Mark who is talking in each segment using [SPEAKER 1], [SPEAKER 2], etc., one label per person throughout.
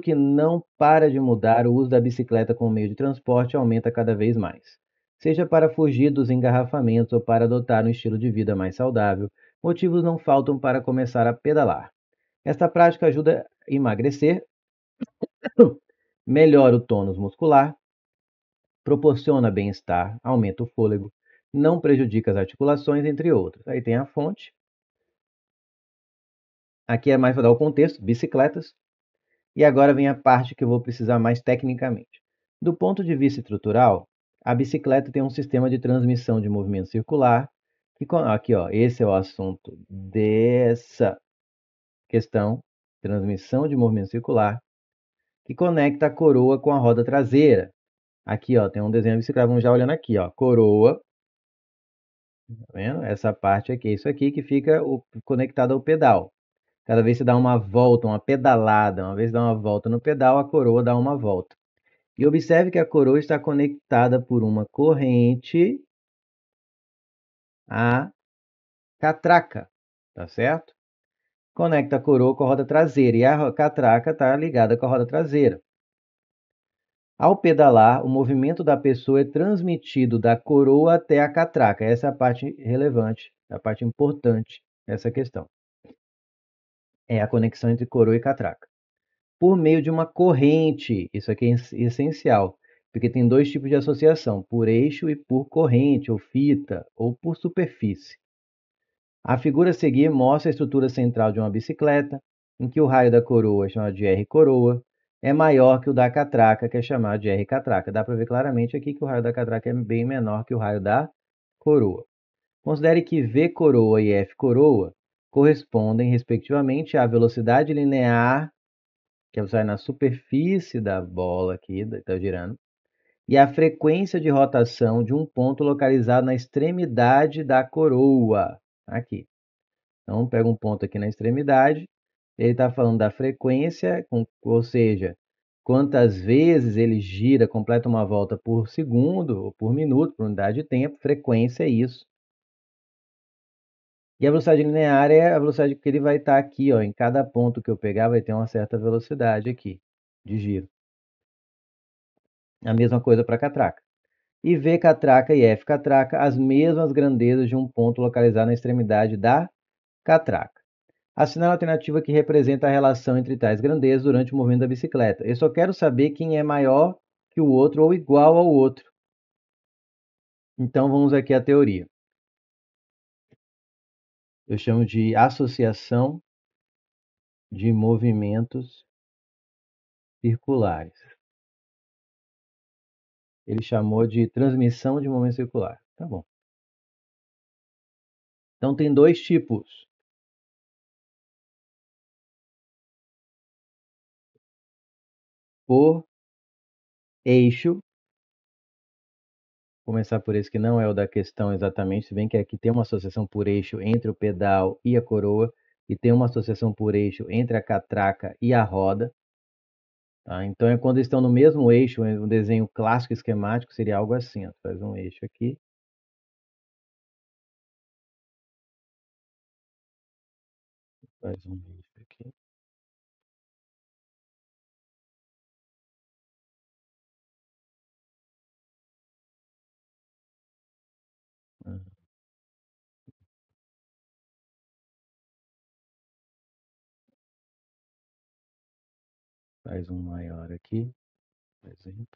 [SPEAKER 1] que não para de mudar, o uso da bicicleta como meio de transporte aumenta cada vez mais. Seja para fugir dos engarrafamentos ou para adotar um estilo de vida mais saudável, motivos não faltam para começar a pedalar. Esta prática ajuda a emagrecer, melhora o tônus muscular, proporciona bem-estar, aumenta o fôlego, não prejudica as articulações, entre outros. Aí tem a fonte. Aqui é mais para dar o contexto: bicicletas, e agora vem a parte que eu vou precisar mais tecnicamente. Do ponto de vista estrutural, a bicicleta tem um sistema de transmissão de movimento circular. Que, aqui, ó, esse é o assunto dessa questão, transmissão de movimento circular, que conecta a coroa com a roda traseira. Aqui, ó, tem um desenho de bicicleta, vamos já olhando aqui, ó, coroa. Tá vendo? Essa parte aqui, isso aqui que fica o, conectado ao pedal. Cada vez que você dá uma volta, uma pedalada, uma vez dá uma volta no pedal, a coroa dá uma volta. E observe que a coroa está conectada por uma corrente à catraca, tá certo? Conecta a coroa com a roda traseira e a catraca está ligada com a roda traseira. Ao pedalar, o movimento da pessoa é transmitido da coroa até a catraca. Essa é a parte relevante, a parte importante dessa questão é a conexão entre coroa e catraca. Por meio de uma corrente, isso aqui é essencial, porque tem dois tipos de associação, por eixo e por corrente, ou fita, ou por superfície. A figura a seguir mostra a estrutura central de uma bicicleta, em que o raio da coroa, é chamado de R-coroa, é maior que o da catraca, que é chamado de R-catraca. Dá para ver claramente aqui que o raio da catraca é bem menor que o raio da coroa. Considere que V coroa e F coroa correspondem, respectivamente, à velocidade linear, que é vai na superfície da bola aqui, está girando, e à frequência de rotação de um ponto localizado na extremidade da coroa, aqui. Então, pega um ponto aqui na extremidade, ele está falando da frequência, com, ou seja, quantas vezes ele gira, completa uma volta por segundo ou por minuto, por unidade de tempo, frequência é isso. E a velocidade linear é a velocidade que ele vai estar tá aqui, ó, em cada ponto que eu pegar vai ter uma certa velocidade aqui de giro. A mesma coisa para catraca. E V catraca e F catraca, as mesmas grandezas de um ponto localizado na extremidade da catraca. A a alternativa que representa a relação entre tais grandezas durante o movimento da bicicleta. Eu só quero saber quem é maior que o outro ou igual ao outro. Então vamos aqui à teoria eu chamo de associação de movimentos circulares. Ele chamou de transmissão de movimento circular. Tá bom. Então tem dois tipos. Por eixo Começar por esse que não é o da questão exatamente, se bem que aqui tem uma associação por eixo entre o pedal e a coroa, e tem uma associação por eixo entre a catraca e a roda. Tá? Então, é quando estão no mesmo eixo, é um desenho clássico esquemático seria algo assim: ó, faz um eixo aqui, faz um Faz um maior aqui, por exemplo.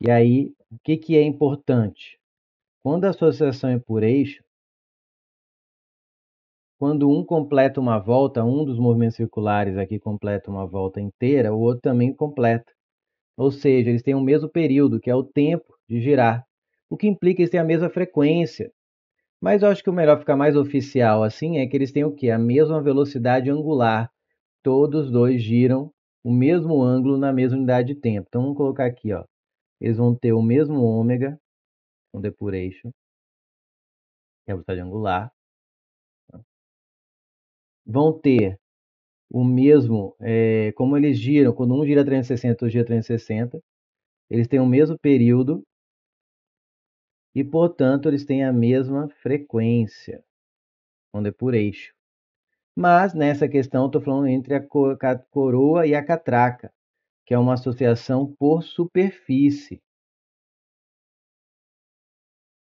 [SPEAKER 1] E aí, o que, que é importante? Quando a associação é por eixo, quando um completa uma volta, um dos movimentos circulares aqui completa uma volta inteira, o outro também completa. Ou seja, eles têm o mesmo período, que é o tempo de girar, o que implica que eles têm a mesma frequência. Mas eu acho que o melhor ficar mais oficial assim é que eles têm o quê? A mesma velocidade angular. Todos dois giram o mesmo ângulo na mesma unidade de tempo. Então vamos colocar aqui, ó. Eles vão ter o mesmo ômega, um depuration, que é a velocidade angular. Tá? Vão ter o mesmo, é, como eles giram, quando um gira 360, outro gira 360, eles têm o mesmo período e, portanto, eles têm a mesma frequência, quando é por eixo. Mas nessa questão, estou falando entre a coroa e a catraca, que é uma associação por superfície.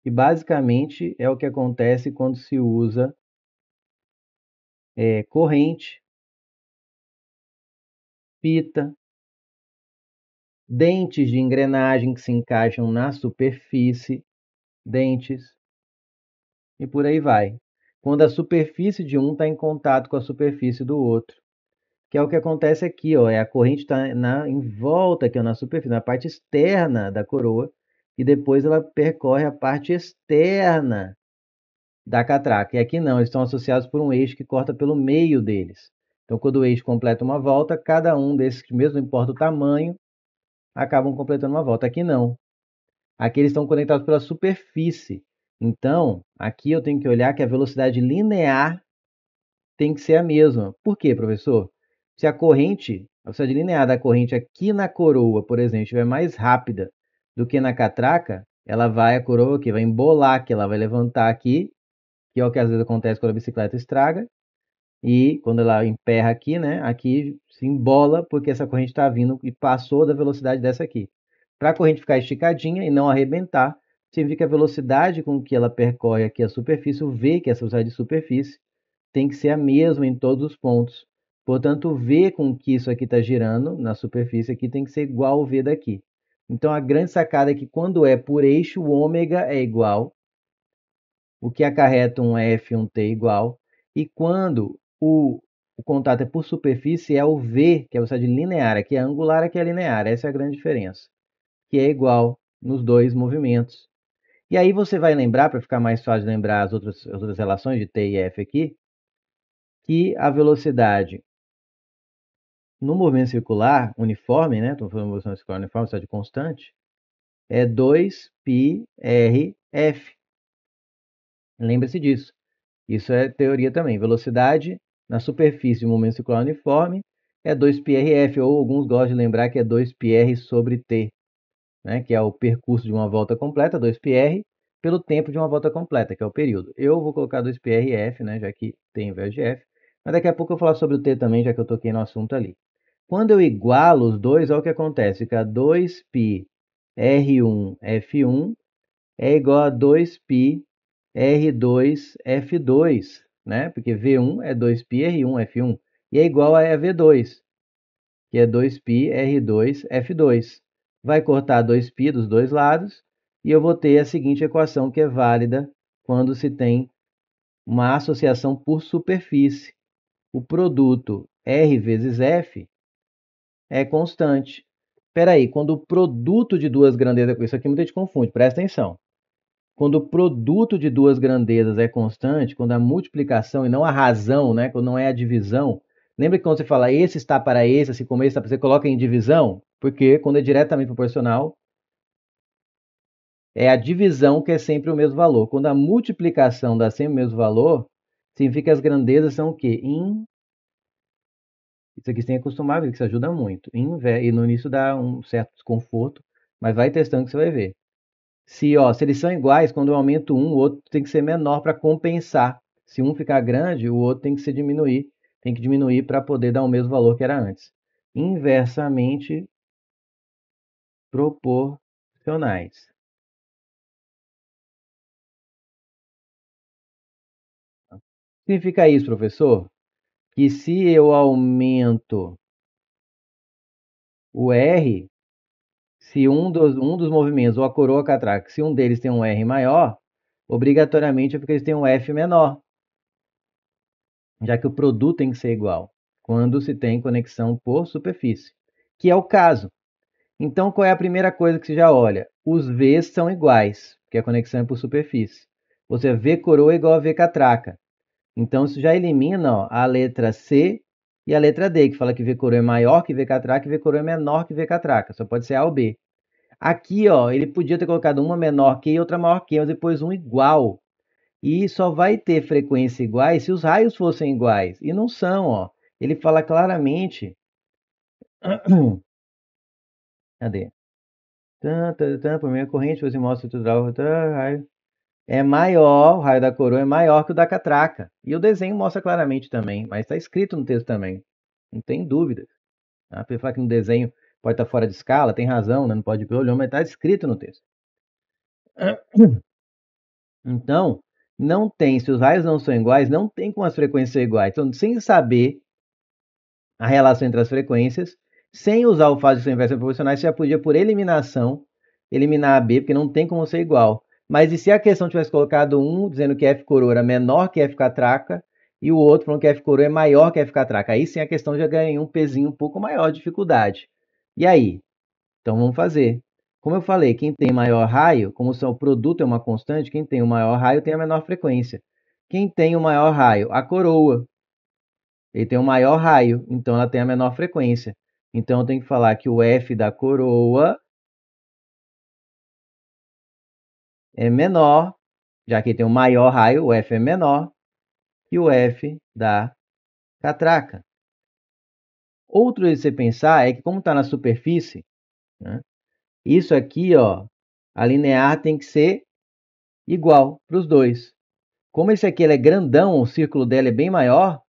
[SPEAKER 1] E basicamente é o que acontece quando se usa é, corrente pita, dentes de engrenagem que se encaixam na superfície, dentes, e por aí vai. Quando a superfície de um está em contato com a superfície do outro, que é o que acontece aqui, ó, é a corrente está em volta, aqui na superfície, na parte externa da coroa, e depois ela percorre a parte externa da catraca. E aqui não, eles estão associados por um eixo que corta pelo meio deles. Então, quando o eixo completa uma volta, cada um desses, mesmo não importa o tamanho, acabam completando uma volta. Aqui não. Aqui eles estão conectados pela superfície. Então, aqui eu tenho que olhar que a velocidade linear tem que ser a mesma. Por quê, professor? Se a corrente, a velocidade linear da corrente aqui na coroa, por exemplo, estiver mais rápida do que na catraca, ela vai, a coroa aqui, vai embolar, que ela vai levantar aqui, que é o que às vezes acontece quando a bicicleta estraga, e quando ela emperra aqui, né? Aqui se embola porque essa corrente está vindo e passou da velocidade dessa aqui. Para a corrente ficar esticadinha e não arrebentar, significa a velocidade com que ela percorre aqui a superfície, o V, que é essa velocidade de superfície, tem que ser a mesma em todos os pontos. Portanto, o V com que isso aqui está girando na superfície aqui tem que ser igual ao V daqui. Então, a grande sacada é que quando é por eixo, o ômega é igual, o que acarreta um F e um T igual. E quando o, o contato é por superfície, é o V, que é a velocidade linear, aqui é angular, aqui é linear. Essa é a grande diferença, que é igual nos dois movimentos. E aí você vai lembrar, para ficar mais fácil lembrar as outras, as outras relações de T e F aqui, que a velocidade no movimento circular uniforme, né? Estou falando de movimento circular uniforme, velocidade constante, é 2πRF. Lembre-se disso. Isso é teoria também. Velocidade na superfície de um momento circular uniforme é 2πRF, ou alguns gostam de lembrar que é 2πR sobre T, né, que é o percurso de uma volta completa, 2πR, pelo tempo de uma volta completa, que é o período. Eu vou colocar 2πRF, né, já que tem inverso de F, mas daqui a pouco eu vou falar sobre o T também, já que eu toquei no assunto ali. Quando eu igualo os dois, olha o que acontece, fica 2πR1F1 é igual a 2πR2F2, né? Porque V1 é 2π R1 F1 e é igual a v 2 que é 2π R2 F2. Vai cortar 2π dos dois lados e eu vou ter a seguinte equação que é válida quando se tem uma associação por superfície. O produto R vezes F é constante. Espera aí, quando o produto de duas grandezas... Isso aqui muita gente confunde, presta atenção quando o produto de duas grandezas é constante, quando a multiplicação e não a razão, né, quando não é a divisão, lembra que quando você fala esse está para esse, assim como esse está para você coloca em divisão, porque quando é diretamente proporcional é a divisão que é sempre o mesmo valor. Quando a multiplicação dá sempre o mesmo valor, significa que as grandezas são o quê? In... Isso aqui você tem que acostumar, isso ajuda muito. Inver... E no início dá um certo desconforto, mas vai testando que você vai ver se, ó, se eles são iguais, quando eu aumento um, o outro tem que ser menor para compensar. Se um ficar grande, o outro tem que se diminuir, tem que diminuir para poder dar o mesmo valor que era antes. Inversamente proporcionais. Significa isso, professor? Que se eu aumento o R, se um dos, um dos movimentos, ou a coroa catraca, se um deles tem um R maior, obrigatoriamente é porque eles têm um F menor. Já que o produto tem que ser igual, quando se tem conexão por superfície, que é o caso. Então, qual é a primeira coisa que você já olha? Os Vs são iguais, porque a conexão é por superfície. Ou seja, V coroa igual a V catraca. Então, isso já elimina ó, a letra C e a letra D, que fala que V coroa é maior que V catraca e V coroa é menor que V catraca. Só pode ser A ou B. Aqui, ó, ele podia ter colocado uma menor que e outra maior que, mas depois um igual. E só vai ter frequência iguais se os raios fossem iguais. E não são, ó. Ele fala claramente. Cadê? Tanta, tanta, primeira corrente, você mostra o raio é maior, o raio da coroa é maior que o da catraca. E o desenho mostra claramente também, mas está escrito no texto também. Não tem dúvida. A ah, pessoa falar que no desenho pode estar tá fora de escala, tem razão, né? não pode ir pelo olhão, mas está escrito no texto. Então, não tem, se os raios não são iguais, não tem como as frequências ser iguais. Então, sem saber a relação entre as frequências, sem usar o fato de ser inversamente você já podia, por eliminação, eliminar a B, porque não tem como ser igual. Mas e se a questão tivesse colocado um dizendo que F coroa era é menor que F catraca e o outro falando que F coroa é maior que F catraca? Aí sim a questão já ganha um pezinho um pouco maior de dificuldade. E aí? Então vamos fazer. Como eu falei, quem tem maior raio, como o produto é uma constante, quem tem o maior raio tem a menor frequência. Quem tem o maior raio? A coroa. Ele tem o maior raio, então ela tem a menor frequência. Então eu tenho que falar que o F da coroa é menor, já que tem o um maior raio, o F é menor, que o F da catraca. Outro de você pensar é que, como está na superfície, né, isso aqui, ó, a linear tem que ser igual para os dois. Como esse aqui é grandão, o círculo dela é bem maior,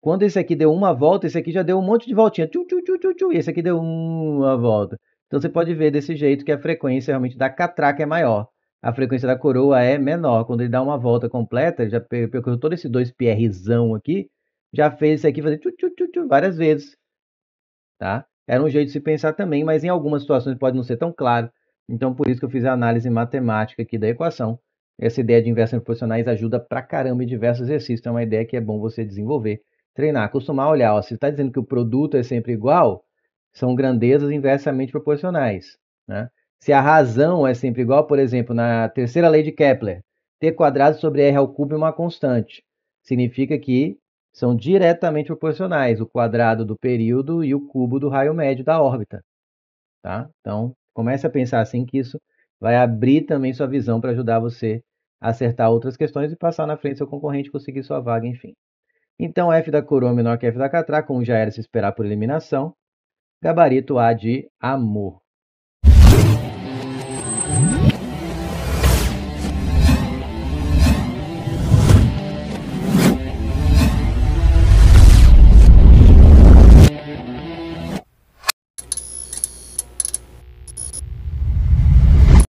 [SPEAKER 1] quando esse aqui deu uma volta, esse aqui já deu um monte de voltinha. e esse aqui deu uma volta. Então você pode ver desse jeito que a frequência realmente da catraca é maior a frequência da coroa é menor. Quando ele dá uma volta completa, já percorreu todo esse 2PRzão aqui, já fez isso aqui fazer tchu, tchu, tchu, várias vezes. Tá? Era um jeito de se pensar também, mas em algumas situações pode não ser tão claro. Então, por isso que eu fiz a análise matemática aqui da equação. Essa ideia de inversões proporcionais ajuda pra caramba em diversos exercícios. Então, é uma ideia que é bom você desenvolver, treinar, acostumar a olhar. Ó, se está dizendo que o produto é sempre igual, são grandezas inversamente proporcionais. Né? Se a razão é sempre igual, por exemplo, na terceira lei de Kepler, t quadrado sobre r ao cubo é uma constante. Significa que são diretamente proporcionais o quadrado do período e o cubo do raio médio da órbita. Tá? Então, comece a pensar assim que isso vai abrir também sua visão para ajudar você a acertar outras questões e passar na frente seu concorrente conseguir sua vaga, enfim. Então, F da coroa menor que F da catraca, como já era se esperar por eliminação. Gabarito A de amor.